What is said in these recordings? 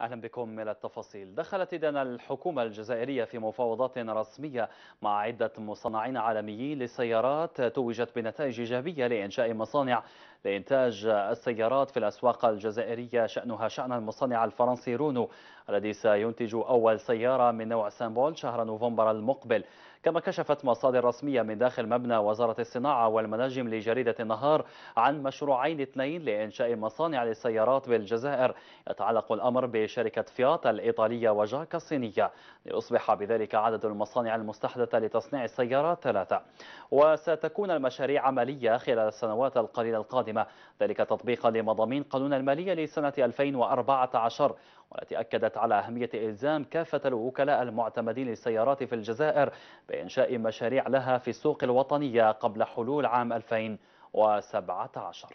أهلا بكم إلى التفاصيل دخلت إذن الحكومة الجزائرية في مفاوضات رسمية مع عدة مصنعين عالميين للسيارات توجت بنتائج إيجابية لإنشاء مصانع لإنتاج السيارات في الأسواق الجزائرية شأنها شأن المصنع الفرنسي رونو الذي سينتج أول سيارة من نوع سامبول شهر نوفمبر المقبل كما كشفت مصادر رسمية من داخل مبنى وزارة الصناعة والمناجم لجريدة النهار عن مشروعين اثنين لإنشاء مصانع للسيارات بالجزائر يتعلق الأمر بشركة فيات الإيطالية وجاكا الصينية ليصبح بذلك عدد المصانع المستحدثة لتصنيع السيارات ثلاثة وستكون المشاريع عملية خلال السنوات القليلة القادمة القادمة ذلك تطبيقا لمضامين قانون المالية لسنة 2014 والتي أكدت على أهمية إلزام كافة الوكلاء المعتمدين للسيارات في الجزائر بإنشاء مشاريع لها في السوق الوطنية قبل حلول عام 2017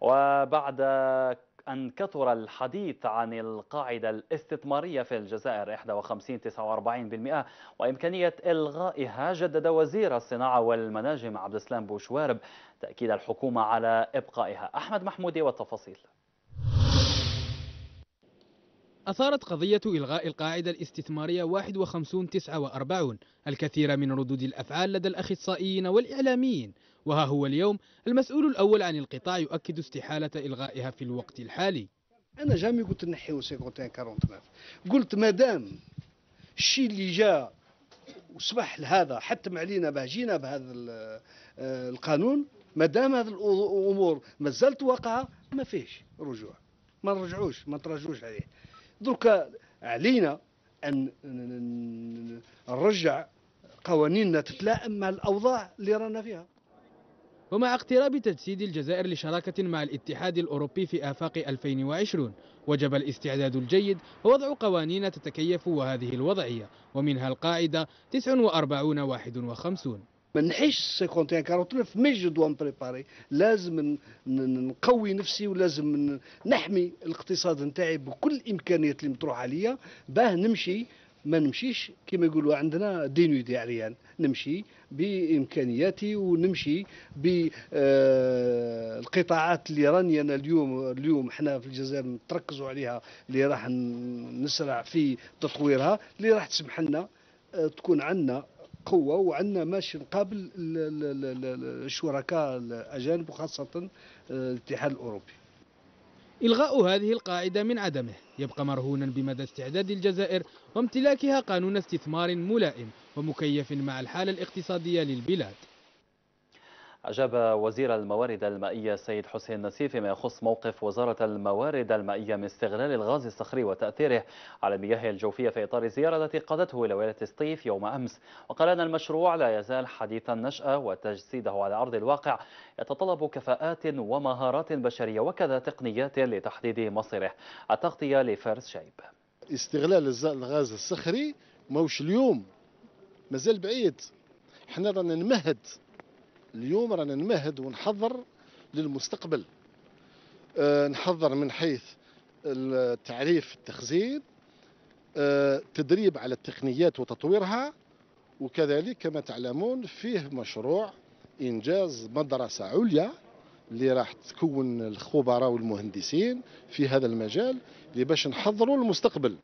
وبعد أن كثر الحديث عن القاعدة الاستثمارية في الجزائر 51-49% وإمكانية إلغائها جدد وزير الصناعة والمناجم عبد السلام بوشوارب تأكيد الحكومة على إبقائها أحمد محمودي والتفاصيل أثارت قضية إلغاء القاعدة الاستثمارية 51 49 الكثير من ردود الأفعال لدى الأخصائيين والإعلاميين وها هو اليوم المسؤول الأول عن القطاع يؤكد استحالة إلغائها في الوقت الحالي أنا جامي قلت نحيو 51 49 قلت مادام الشيء اللي جاء وصبح لهذا حتم علينا به جينا بهذا آه، القانون مادام هذه الأمور مازالت واقعة ما فيش رجوع ما نرجعوش ما تراجعوش عليه درك علينا أن نرجع قوانيننا تتلائم مع الأوضاع اللي رانا فيها ومع اقتراب تجسيد الجزائر لشراكة مع الاتحاد الأوروبي في آفاق 2020 وجب الاستعداد الجيد ووضع قوانين تتكيف وهذه الوضعية ومنها القاعدة 49 51 ما نحيش 51 49 مي جو بريباري لازم نقوي نفسي ولازم نحمي الاقتصاد نتاعي بكل الامكانيات اللي مطروحه عليا باه نمشي ما نمشيش كما يقولوا عندنا دي عريان نمشي بامكانياتي ونمشي بالقطاعات آه، اللي راني انا اليوم اليوم احنا في الجزائر نتركزوا عليها اللي راح نسرع في تطويرها اللي راح تسمح لنا آه، تكون عندنا قوه وعندنا ماشي نقابل الشركاء الاجانب وخاصه آه، الاتحاد الاوروبي إلغاء هذه القاعدة من عدمه يبقى مرهونا بمدى استعداد الجزائر وامتلاكها قانون استثمار ملائم ومكيف مع الحالة الاقتصادية للبلاد أجاب وزير الموارد المائية السيد حسين نسيف فيما يخص موقف وزارة الموارد المائية من استغلال الغاز الصخري وتأثيره على المياه الجوفية في إطار الزيارة التي قادته إلى ولاية سطيف يوم أمس وقال أن المشروع لا يزال حديث النشأة وتجسيده على أرض الواقع يتطلب كفاءات ومهارات بشرية وكذا تقنيات لتحديد مصيره التغطية لفارس شايب استغلال الغاز الصخري موش اليوم مازال بعيد حنا رانا نمهد اليوم رانا نمهد ونحضر للمستقبل آه، نحضر من حيث التعريف التخزين آه، تدريب على التقنيات وتطويرها وكذلك كما تعلمون فيه مشروع انجاز مدرسه عليا اللي راح تكون الخبراء والمهندسين في هذا المجال لباش نحضروا المستقبل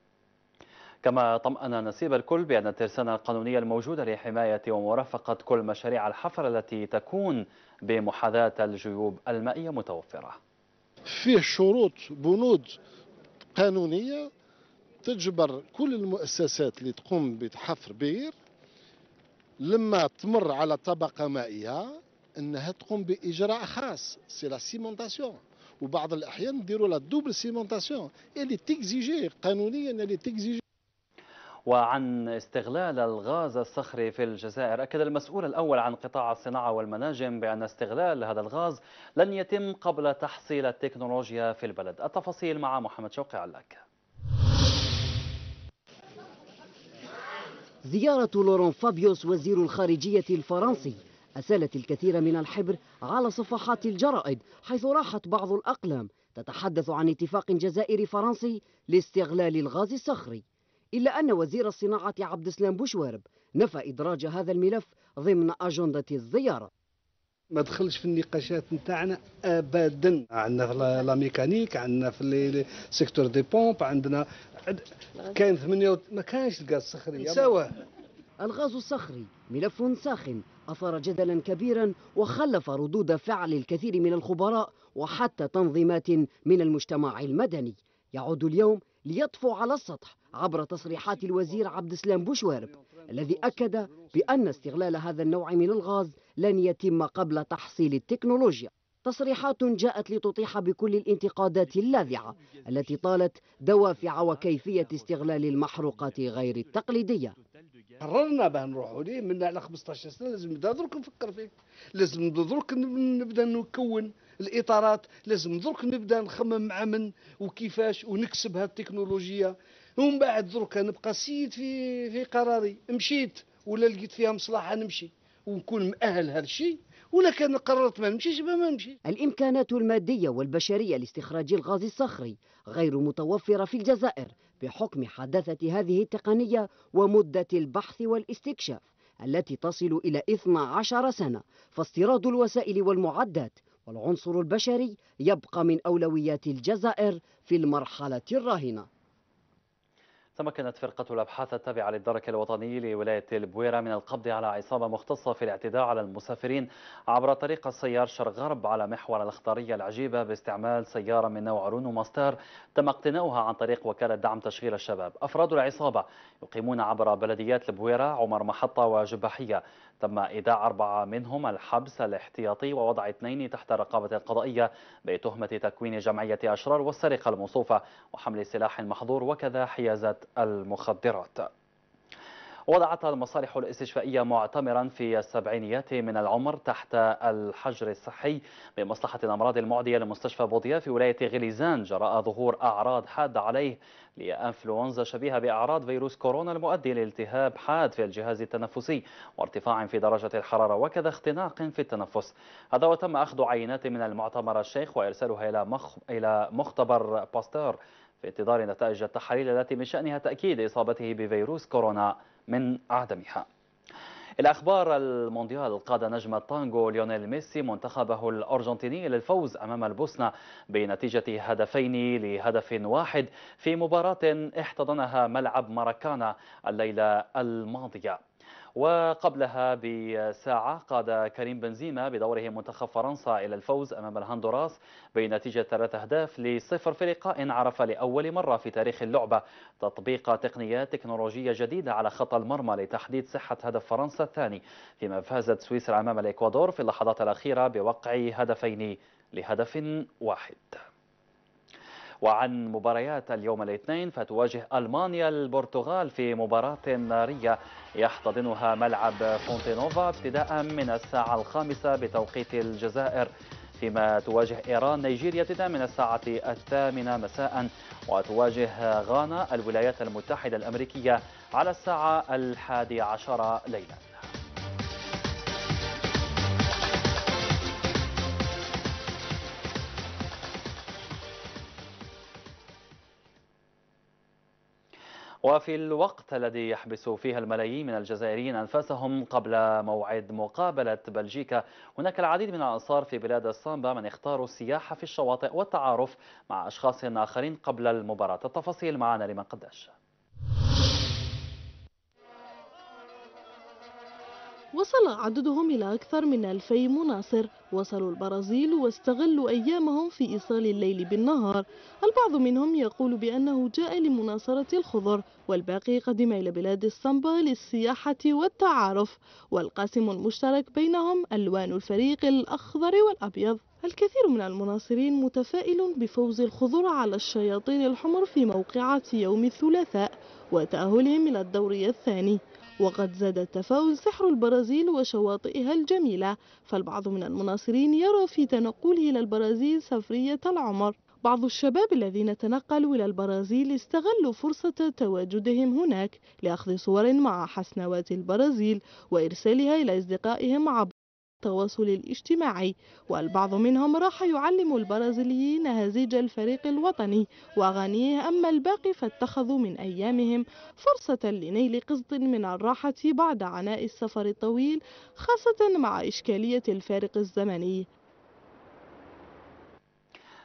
كما طمأن نسيب الكل بأن الترسانة القانونية الموجودة لحماية ومرافقة كل مشاريع الحفر التي تكون بمحاذاة الجيوب المائية متوفرة فيه شروط بنود قانونية تجبر كل المؤسسات اللي تقوم بحفر بير لما تمر على طبقة مائية انها تقوم باجراء خاص سي لا سيمونتاسيون وبعض الاحيان نديروا لا دوبل سيمونتاسيون اللي تكزيجي قانونيا اللي تكزيجي وعن استغلال الغاز الصخري في الجزائر أكد المسؤول الأول عن قطاع الصناعة والمناجم بأن استغلال هذا الغاز لن يتم قبل تحصيل التكنولوجيا في البلد التفاصيل مع محمد شوقي علاك زيارة لورون فابيوس وزير الخارجية الفرنسي أسالت الكثير من الحبر على صفحات الجرائد حيث راحت بعض الأقلام تتحدث عن اتفاق جزائري فرنسي لاستغلال الغاز الصخري إلا أن وزير الصناعة عبد السلام بوشوارب نفى إدراج هذا الملف ضمن أجندة الزيارة ما دخلش في النقاشات نتاعنا ابدا عندنا في لا ميكانيك عندنا في لي سيكتور دي بومب عندنا كاين 8 ما كانش الغاز الصخري سوا الغاز الصخري ملف ساخن اثار جدلا كبيرا وخلف ردود فعل الكثير من الخبراء وحتى تنظيمات من المجتمع المدني يعود اليوم ليطفو على السطح عبر تصريحات الوزير عبد السلام بوشوارب الذي أكد بأن استغلال هذا النوع من الغاز لن يتم قبل تحصيل التكنولوجيا تصريحات جاءت لتطيح بكل الانتقادات اللاذعة التي طالت دوافع وكيفية استغلال المحروقات غير التقليدية قررنا باه نروحوا ليه من على 15 سنه لازم نبدا درك نفكر فيه لازم درك نبدا نكون الاطارات لازم درك نبدا نخمم مع من وكيفاش ونكسب هذه التكنولوجيا ومن بعد دركا نبقى سيد في في قراري مشيت ولا لقيت فيها مصلحه نمشي ونكون مأهل هذا الشيء ولا كان قررت ما نمشيش ما نمشي الامكانات الماديه والبشريه لاستخراج الغاز الصخري غير متوفره في الجزائر بحكم حداثه هذه التقنيه ومده البحث والاستكشاف التي تصل الى 12 سنه فاستيراد الوسائل والمعدات والعنصر البشري يبقى من اولويات الجزائر في المرحله الراهنه تمكنت فرقة الأبحاث التابعة للدرك الوطني لولاية البويرة من القبض على عصابة مختصة في الاعتداء على المسافرين عبر طريق السيار شرق غرب على محور الأخطارية العجيبة باستعمال سيارة من نوع رونو ماستر تم اقتناؤها عن طريق وكالة دعم تشغيل الشباب أفراد العصابة يقيمون عبر بلديات البويرة عمر محطة وجباحية تم إيداع أربعة منهم الحبس الاحتياطي ووضع اثنين تحت الرقابة القضائية بتهمة تكوين جمعية أشرار والسرقة الموصوفة وحمل سلاح محظور وكذا حيازات المخدرات وضعت المصالح الاستشفائية معتمرا في السبعينيات من العمر تحت الحجر الصحي بمصلحة الأمراض المعدية لمستشفى بوضية في ولاية غليزان جراء ظهور أعراض حادة عليه لإنفلونزا شبيهة بأعراض فيروس كورونا المؤدي لالتهاب حاد في الجهاز التنفسي وارتفاع في درجة الحرارة وكذا اختناق في التنفس هذا وتم أخذ عينات من المعتمر الشيخ وإرسالها إلى مختبر باستور في انتظار نتائج التحاليل التي من شأنها تأكيد إصابته بفيروس كورونا من عدمها الأخبار المونديال قاد نجم التانجو ليونيل ميسي منتخبه الأرجنتيني للفوز أمام البوسنة بنتيجة هدفين لهدف واحد في مباراة احتضنها ملعب ماراكانا الليلة الماضية وقبلها بساعة قاد كريم بنزيما بدوره منتخب فرنسا إلى الفوز أمام الهندوراس بنتيجة ثلاثة أهداف لصفر في لقاء عرف لأول مرة في تاريخ اللعبة تطبيق تقنيات تكنولوجية جديدة على خط المرمى لتحديد صحة هدف فرنسا الثاني فيما فازت سويسرا أمام الإكوادور في اللحظات الأخيرة بوقع هدفين لهدف واحد وعن مباريات اليوم الاثنين فتواجه ألمانيا البرتغال في مباراة نارية يحتضنها ملعب فونتينوفا ابتداء من الساعة الخامسة بتوقيت الجزائر فيما تواجه إيران نيجيريا ابتداء من الساعة الثامنة مساء وتواجه غانا الولايات المتحدة الأمريكية على الساعة الحادي عشر ليلاً وفي الوقت الذي يحبس فيها الملايين من الجزائريين أنفاسهم قبل موعد مقابلة بلجيكا هناك العديد من الأنصار في بلاد السامبا من اختاروا السياحة في الشواطئ والتعارف مع أشخاص آخرين قبل المباراة التفاصيل معنا لمن قداش وصل عددهم إلى أكثر من 2000 مناصر وصلوا البرازيل واستغلوا أيامهم في إيصال الليل بالنهار البعض منهم يقول بأنه جاء لمناصرة الخضر والباقي قدم إلى بلاد السامبا للسياحة والتعارف والقاسم المشترك بينهم ألوان الفريق الأخضر والأبيض الكثير من المناصرين متفائل بفوز الخضر على الشياطين الحمر في موقعة يوم الثلاثاء وتأهلهم إلى الدوري الثاني وقد زاد التفاؤل سحر البرازيل وشواطئها الجميلة فالبعض من المناصرين يرى في تنقله إلى البرازيل سفرية العمر بعض الشباب الذين تنقلوا إلى البرازيل استغلوا فرصة تواجدهم هناك لأخذ صور مع حسنوات البرازيل وإرسالها إلى أصدقائهم عبر التواصل الاجتماعي والبعض منهم راح يعلم البرازيليين هزيج الفريق الوطني وأغانيه أما الباقي فاتخذوا من أيامهم فرصة لنيل قسط من الراحة بعد عناء السفر الطويل خاصة مع إشكالية الفارق الزمني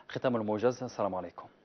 ختام الموجز السلام عليكم